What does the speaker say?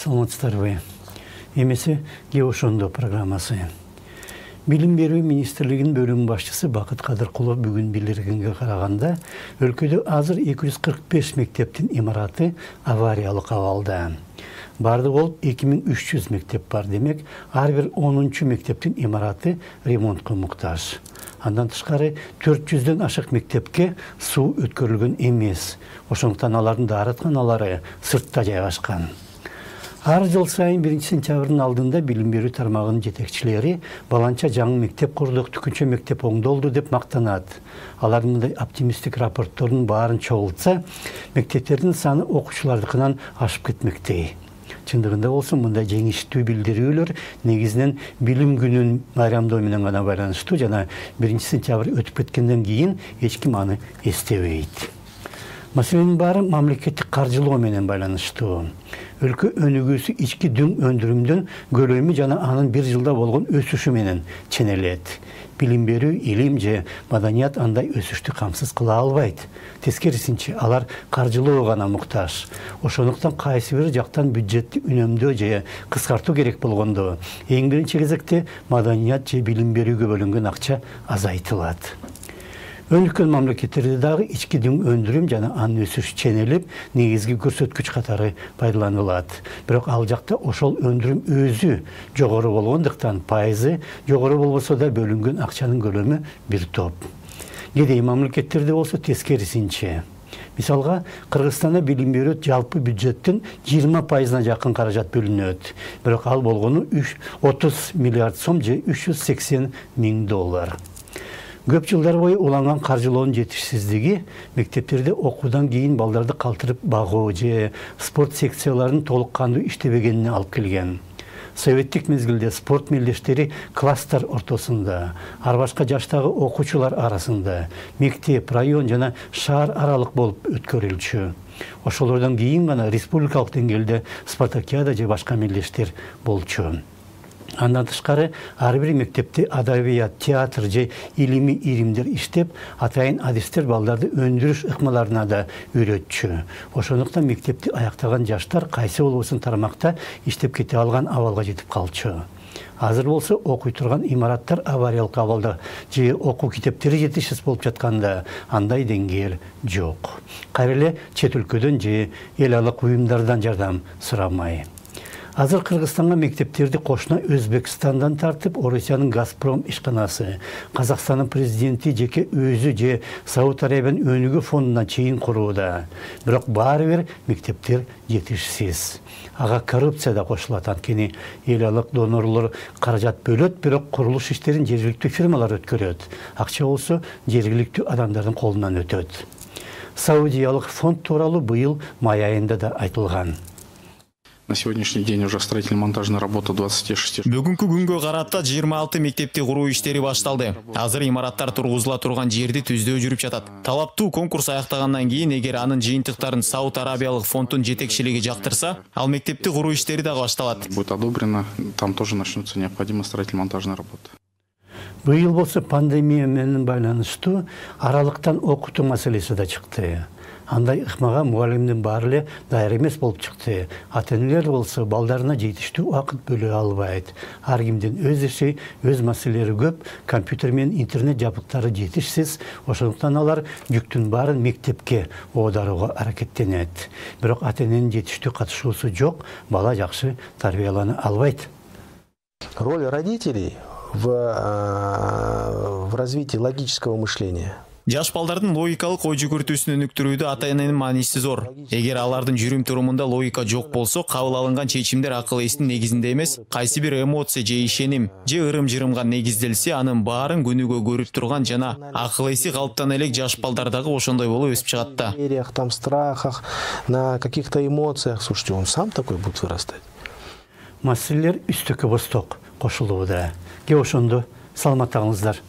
саламатсыздарбы Эмесе кеп ошондо программасы билим берүү министрлигинин бөлүм башчысы бакыт кадыркулов бүгүн билдиргенге караганда өлкөдө азыр 245 мектептин имараты авариялык абалда Барды болуп 2300 мектеп бар демек ар бир 10 мектептин имараты ремонтко муктаж андан тышкары 400дөн ашык мектепке суу өткөрүлгөн эмес ошондуктан алардын дааратканалары сыртта жайгашкан Ар жыл сайын 1 сентябрдын алдында билим берүү тармагынын жетекчилери баланча жаңы мектеп курдук, түкүнчө мектеп оңдолду деп мактанат. Алардын мындай оптимисттик рапорттордун баарын чогултса, мектептердин саны окуучулардыкынан ашып кетмектей. Чындыгында болсо мындай жеңиштүү билдирүүлөр негизинен билим күнүн майрамдоо менен гана байланыштуу жана 1 сентябрь өтүп кеткенден кийин эч ким аны эстебейт мәселенің бары мамлекеттік қаржылоо менен байланышты. өлкө өнүгүүсү ички дүң өндүрүмдүн көлөмү жана анын бир жылда болгон өсүшү менен ченелет билим берүү илим же маданият андай өсүштү камсыз кыла албайт тескерисинче алар қаржылы гана муктаж ошондуктан кайсы бир жактан бюджетти үнөмдөө же кыскартуу керек болгондо эң биринчи кезекте маданият же билим берүүгө бөлүнгөн акча азайтылат өнүккөн мамлекеттерде дагы ичкидин өндүрүм жана анын өсүшү ченелип негизги көрсөткүч катары пайдаланылат бирок ал жакта ошол өндүрүм өзү жогору болгондуктан пайызы жогору болбосо да бөлүнгөн акчанын көлөмү бир топ кедей мамлекеттерде болсо тескерисинче мисалга кыргызстанда билим берүү жалпы бюджеттин жыйырма пайызына жакын каражат бөлүнөт бирок ал болгону отуз миллиард сом же үч жүз сексен миң доллар көп жылдар бойы уланған қаржылоон жетишсиздиги мектептерде окуудан кийин балдарды калтырып багуу же спорт секцияларын толук кандуу иштебегенине алып келген советтик мезгілде спорт мелдештери класстар ортосунда башка жаштагы окуучулар арасында мектеп район жана шаар аралык болуп өткөрүлчү ошолордон кийин гана республикалык деңгээлде спартакиада же башка мелдештер болчу андан тышкары ар бир мектепте адабият театр же илимий иримдер иштеп атайын адистер балдарды өндүрүш ыкмаларына да үйрөтчү ошондуктан мектепти аяктаган жаштар кайсы болбосун тармакта иштеп кете алган абалга жетип калчу азыр болсо окуй турган имараттар авариялык абалда же окуу китептери жетишсиз болуп жатканда андай деңгээл жок кайра эле чет өлкөдөн же эл аралык уюмдардан жардам сурамай азыр кыргызстанга мектептерди кошуна өзбекстандан тартып орусиянын газпром ишканасы казакстандын президенти жеке өзү же сауд арабиянын өнүгүү фондуна чейин курууда бирок баары бир мектептер жетишсиз ага коррупция да кошулат анткени эл алык донорлор каражат бөлөт бирок курулуш иштерин жергиликтүү фирмалар өткөрөт акча болсо жергиликтүү адамдардын колунан өтөт саудиялык фонд тууралуу быйыл май айында да айтылган на сегодняшний день уже строительно-монтажная работа 26 бүгінгі күнге қарата 26 мектепте құру іштері башталды Азыр имараттар тұрғызыла тұрған жерді түздеу жүріп жатады талаптуу конкурс аяқтағаннан кейін егер анын жиынтықтарын сауд арабиялық фонтын жетекшілігі жақтырса ал мектепті құру іштері дагы башталат будет одобрено там тоже начнутся необходимые строительно-монтажная работа биыл болса менің байланысты аралықтан оқыту мәселесі да чықты андай ықмаға мугалимдин баары эле даяр эмес болуп чыкты ата энелер болсо балдарына жетиштүү убакыт бөлө албайт ар кимдин өз иши өз маселелери көп компьютер менен интернет жабдыктары жетишсиз ошондуктан алар жүктүн баарын мектепке оодарууга аракеттенет бирок ата эненин жетиштүү катышуусу жок бала жакшы тарбиялана албайт роль родителей в, э, в развитии логического мышления – жаш балдардын логикалык ой жүгүртүүсүн өнүктүрүүдө ата эненин мааниси зор эгер алардын жүрүм турумунда логика жок болсо кабыл алынган чечимдер акыл эстин негизинде эмес кайсы бир эмоция же ишеним же ырым жырымга негизделсе анын баарын күнүгө көрүп турган жана акыл эси калыптана элек жаш балдар дагы ошондой болуп өсүп чыгат там страхах на каких то эмоциях слушайте он сам такой будет вырастать маселелер үстөккө бусток кошулууда кеп ошондо саламатта калыңыздар